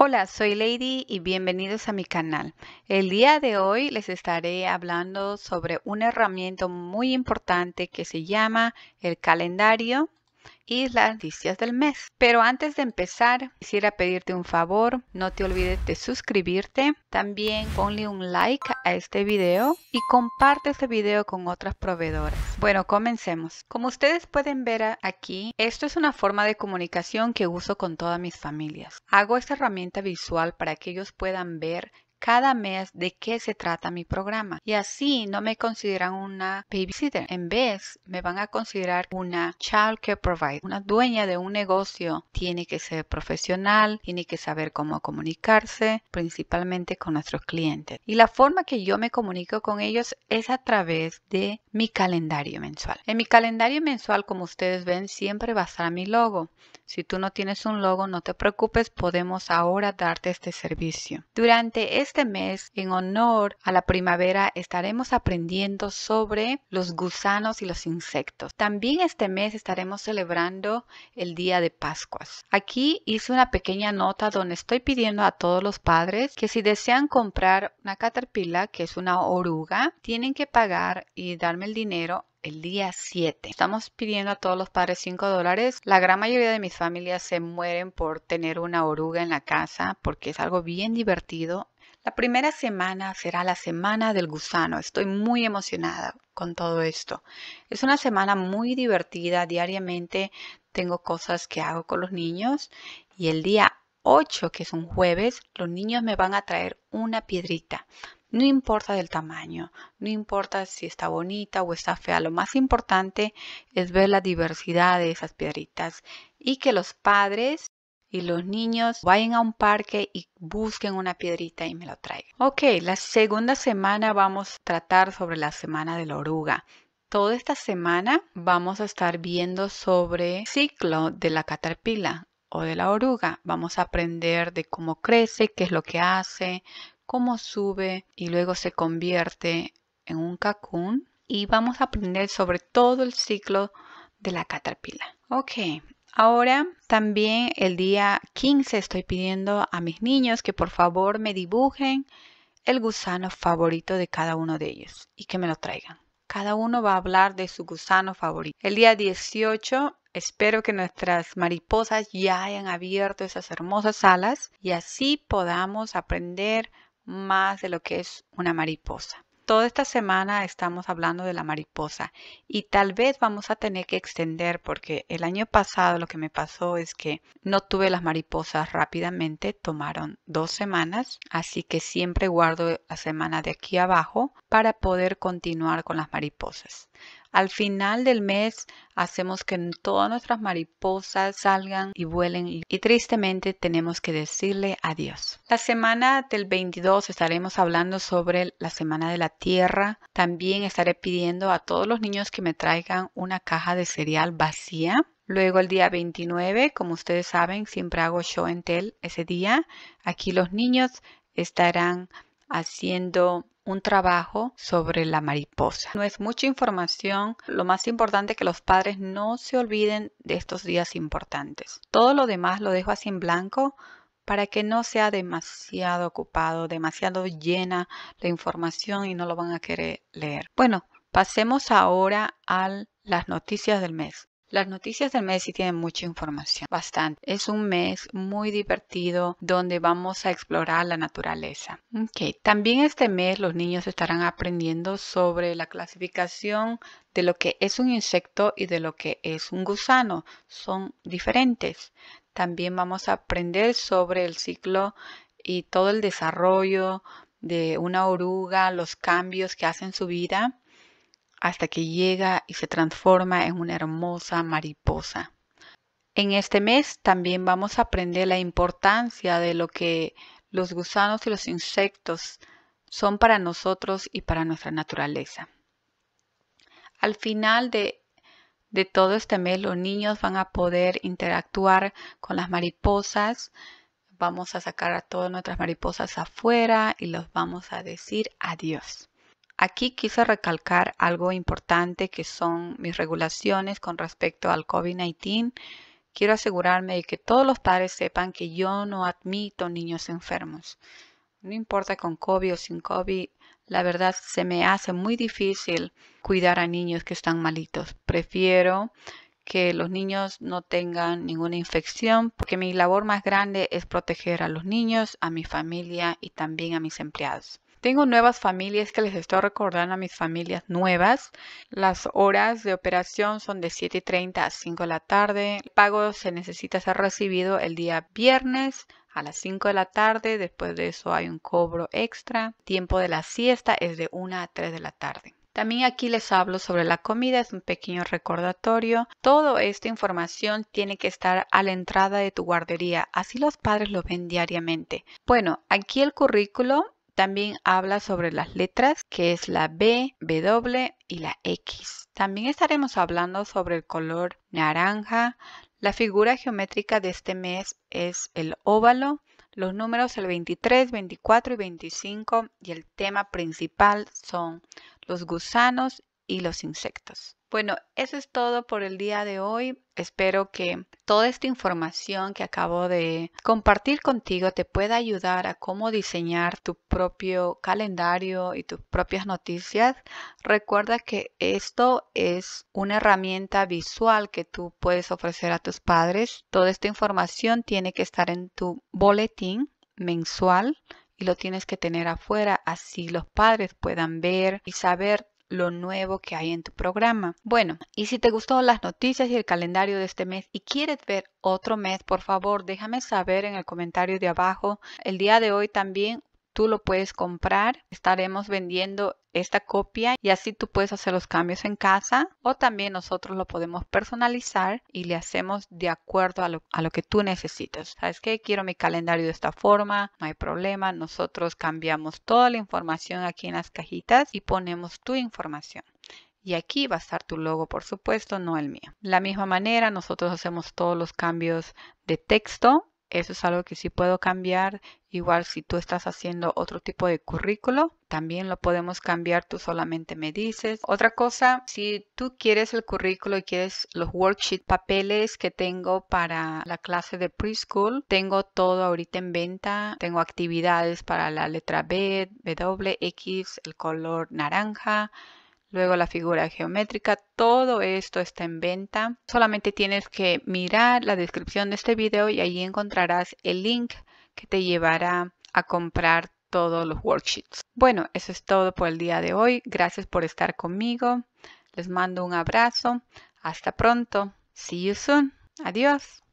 Hola, soy Lady y bienvenidos a mi canal. El día de hoy les estaré hablando sobre una herramienta muy importante que se llama el calendario y las noticias del mes. Pero antes de empezar, quisiera pedirte un favor, no te olvides de suscribirte, también ponle un like a este video y comparte este video con otras proveedoras. Bueno, comencemos. Como ustedes pueden ver aquí, esto es una forma de comunicación que uso con todas mis familias. Hago esta herramienta visual para que ellos puedan ver cada mes de qué se trata mi programa. Y así no me consideran una babysitter. En vez, me van a considerar una child care provider. Una dueña de un negocio tiene que ser profesional, tiene que saber cómo comunicarse, principalmente con nuestros clientes. Y la forma que yo me comunico con ellos es a través de mi calendario mensual. En mi calendario mensual, como ustedes ven, siempre va a estar mi logo. Si tú no tienes un logo, no te preocupes, podemos ahora darte este servicio. Durante este este mes, en honor a la primavera, estaremos aprendiendo sobre los gusanos y los insectos. También este mes estaremos celebrando el Día de Pascuas. Aquí hice una pequeña nota donde estoy pidiendo a todos los padres que si desean comprar una caterpillar, que es una oruga, tienen que pagar y darme el dinero el día 7. Estamos pidiendo a todos los padres 5 dólares. La gran mayoría de mis familias se mueren por tener una oruga en la casa porque es algo bien divertido la primera semana será la semana del gusano. Estoy muy emocionada con todo esto. Es una semana muy divertida. Diariamente tengo cosas que hago con los niños y el día 8, que es un jueves, los niños me van a traer una piedrita. No importa del tamaño, no importa si está bonita o está fea, lo más importante es ver la diversidad de esas piedritas y que los padres y los niños vayan a un parque y busquen una piedrita y me lo traigan. Ok, la segunda semana vamos a tratar sobre la semana de la oruga. Toda esta semana vamos a estar viendo sobre el ciclo de la caterpila o de la oruga. Vamos a aprender de cómo crece, qué es lo que hace, cómo sube y luego se convierte en un cacún. Y vamos a aprender sobre todo el ciclo de la caterpila. Ok, Ahora también el día 15 estoy pidiendo a mis niños que por favor me dibujen el gusano favorito de cada uno de ellos y que me lo traigan. Cada uno va a hablar de su gusano favorito. El día 18 espero que nuestras mariposas ya hayan abierto esas hermosas alas y así podamos aprender más de lo que es una mariposa. Toda esta semana estamos hablando de la mariposa y tal vez vamos a tener que extender porque el año pasado lo que me pasó es que no tuve las mariposas rápidamente, tomaron dos semanas, así que siempre guardo la semana de aquí abajo para poder continuar con las mariposas. Al final del mes hacemos que todas nuestras mariposas salgan y vuelen y tristemente tenemos que decirle adiós. La semana del 22 estaremos hablando sobre la semana de la tierra. También estaré pidiendo a todos los niños que me traigan una caja de cereal vacía. Luego el día 29, como ustedes saben, siempre hago show en tel ese día. Aquí los niños estarán haciendo un trabajo sobre la mariposa. No es mucha información, lo más importante es que los padres no se olviden de estos días importantes. Todo lo demás lo dejo así en blanco para que no sea demasiado ocupado, demasiado llena la información y no lo van a querer leer. Bueno, pasemos ahora a las noticias del mes. Las noticias del mes sí tienen mucha información, bastante. Es un mes muy divertido donde vamos a explorar la naturaleza. Okay. También este mes los niños estarán aprendiendo sobre la clasificación de lo que es un insecto y de lo que es un gusano. Son diferentes. También vamos a aprender sobre el ciclo y todo el desarrollo de una oruga, los cambios que hace en su vida hasta que llega y se transforma en una hermosa mariposa. En este mes también vamos a aprender la importancia de lo que los gusanos y los insectos son para nosotros y para nuestra naturaleza. Al final de, todo este mes los niños van a poder interactuar con las mariposas, vamos a sacar a todas nuestras mariposas afuera y los vamos a decir adiós. Aquí quise recalcar algo importante que son mis regulaciones con respecto al COVID-19. Quiero asegurarme de que todos los padres sepan que yo no admito niños enfermos. No importa con COVID o sin COVID, la verdad se me hace muy difícil cuidar a niños que están malitos. Prefiero que los niños no tengan ninguna infección, porque mi labor más grande es proteger a los niños, a mi familia y también a mis empleados. Tengo nuevas familias que les estoy recordando a mis familias nuevas. Las horas de operación son de 7.30 a 5 de la tarde. El pago se necesita ser recibido el día viernes a las 5 de la tarde. Después de eso hay un cobro extra. tiempo de la siesta es de 1 a 3 de la tarde. También aquí les hablo sobre la comida, es un pequeño recordatorio. Toda esta información tiene que estar a la entrada de tu guardería, así los padres lo ven diariamente. Bueno, aquí el currículo también habla sobre las letras, que es la B, W y la X. También estaremos hablando sobre el color naranja. La figura geométrica de este mes es el óvalo, los números el 23, 24 y 25 y el tema principal son los gusanos y los insectos. Bueno, eso es todo por el día de hoy. Espero que toda esta información que acabo de compartir contigo te pueda ayudar a cómo diseñar tu propio calendario y tus propias noticias. Recuerda que esto es una herramienta visual que tú puedes ofrecer a tus padres. Toda esta información tiene que estar en tu boletín mensual y lo tienes que tener afuera así los padres puedan ver y saber lo nuevo que hay en tu programa. Bueno, y si te gustó las noticias y el calendario de este mes y quieres ver otro mes, por favor, déjame saber en el comentario de abajo. El día de hoy también tú lo puedes comprar. Estaremos vendiendo esta copia y así tú puedes hacer los cambios en casa o también nosotros lo podemos personalizar y le hacemos de acuerdo a lo, que tú necesitas. ¿Sabes qué? Quiero mi calendario de esta forma, no hay problema. Nosotros cambiamos toda la información aquí en las cajitas y ponemos tu información. Y aquí va a estar tu logo, por supuesto, no el mío. La misma manera, nosotros hacemos todos los cambios de texto eso es algo que sí puedo cambiar. Igual si tú estás haciendo otro tipo de currículo, también lo podemos cambiar, tú solamente me dices. Otra cosa, si tú quieres el currículo y quieres los worksheet papeles que tengo para la clase de preschool, tengo todo ahorita en venta. Tengo actividades para la letra B, W, X, el color naranja luego la figura geométrica, todo esto está en venta. Solamente tienes que mirar la descripción de este video y ahí encontrarás el link que te llevará a comprar todos los worksheets. Bueno, eso es todo por el día de hoy. Gracias por estar conmigo. Les mando un abrazo. Hasta pronto. See you soon. Adiós.